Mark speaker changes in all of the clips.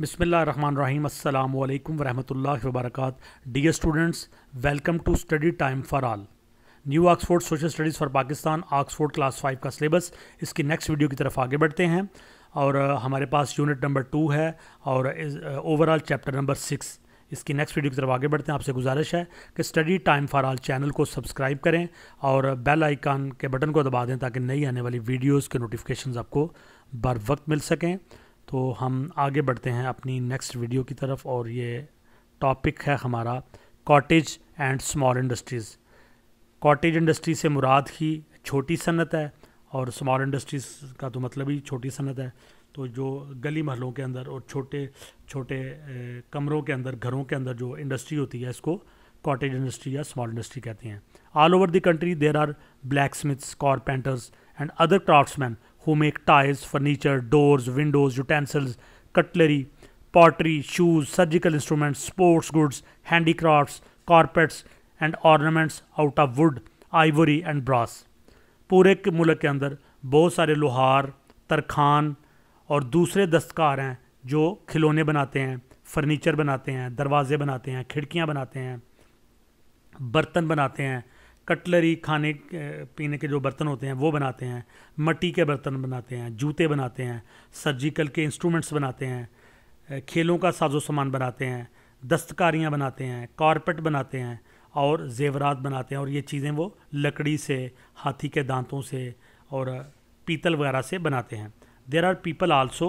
Speaker 1: बसमीम् अल्लाम वरहमल वबरक dear students welcome to study time for all new Oxford social studies for Pakistan Oxford class five का syllabus इसकी next video की तरफ आगे बढ़ते हैं और हमारे पास यूनिट नंबर टू है और ओवरऑल चैप्टर नंबर सिक्स इसकी नेक्स्ट वीडियो की तरफ आगे बढ़ते हैं आपसे गुजारिश है कि study time for all channel को सब्सक्राइब करें और बेल आइकान के बटन को दबा दें ताकि नई आने वाली वीडियोज़ के नोटिफिकेशन आपको बर वक्त मिल सकें तो हम आगे बढ़ते हैं अपनी नेक्स्ट वीडियो की तरफ और ये टॉपिक है हमारा cottage and small industries cottage industry से मुराद ही छोटी सनत है और स्मॉल इंडस्ट्रीज़ का तो मतलब ही छोटी सनत है तो जो गली महलों के अंदर और छोटे छोटे कमरों के अंदर घरों के अंदर जो इंडस्ट्री होती है इसको कॉटेज इंडस्ट्री या स्मॉल इंडस्ट्री कहते हैं all over the country there are blacksmiths carpenters and other craftsmen who make ties, furniture, doors, windows, utensils, cutlery, pottery, shoes, surgical instruments, sports goods, handicrafts, carpets and ornaments out of wood, ivory and brass. पूरे मुल्क के अंदर बहुत सारे लोहार तरखान और दूसरे दस्तकार हैं जो खिलौने बनाते हैं फर्नीचर बनाते हैं दरवाज़े बनाते हैं खिड़कियाँ बनाते हैं बर्तन बनाते हैं कटलरी खाने पीने के जो बर्तन होते हैं वो बनाते हैं मट्टी के बर्तन बनाते हैं जूते बनाते हैं सर्जिकल के इंस्ट्रूमेंट्स बनाते हैं खेलों का साजो सामान बनाते हैं दस्तकारियाँ बनाते हैं कारपेट बनाते हैं और जेवरात बनाते हैं और ये चीज़ें वो लकड़ी से हाथी के दांतों से और पीतल वगैरह से बनाते हैं there are people also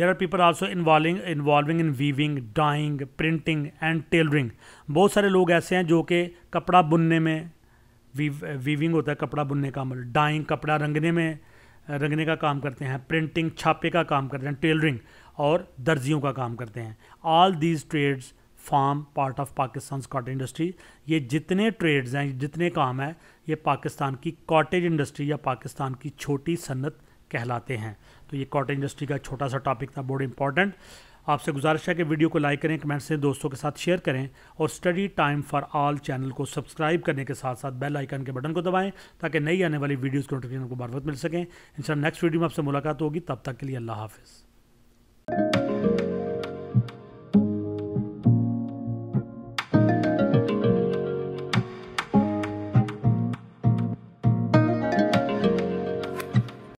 Speaker 1: there are people also involving involving in weaving dyeing printing and tailoring बहुत सारे लोग ऐसे हैं जो कि कपड़ा बुनने में वीविंग होता है कपड़ा बुनने का अमल डाइंग कपड़ा रंगने में रंगने का काम करते हैं प्रिंटिंग छापे का काम करते हैं टेलरिंग और दर्जियों का काम करते हैं all these trades form part of Pakistan cottage industry ये जितने ट्रेड्स हैं जितने काम हैं ये पाकिस्तान की कॉटेज इंडस्ट्री या पाकिस्तान की छोटी सन्नत कहलाते हैं तो ये कॉटन इंडस्ट्री का छोटा सा टॉपिक था बहुत इंपॉर्टेंट आपसे गुजारिश है कि वीडियो को लाइक करें कमेंट्स से दोस्तों के साथ शेयर करें और study time for all channel को सब्सक्राइब करने के साथ साथ बेल आइकन के बटन को दबाएं ताकि नई आने वाली वीडियोस के नोटिफिकेशन को बार मिल सकें इन नेक्स्ट वीडियो में आपसे मुलाकात होगी तब तक के लिए अल्लाह हाफिज़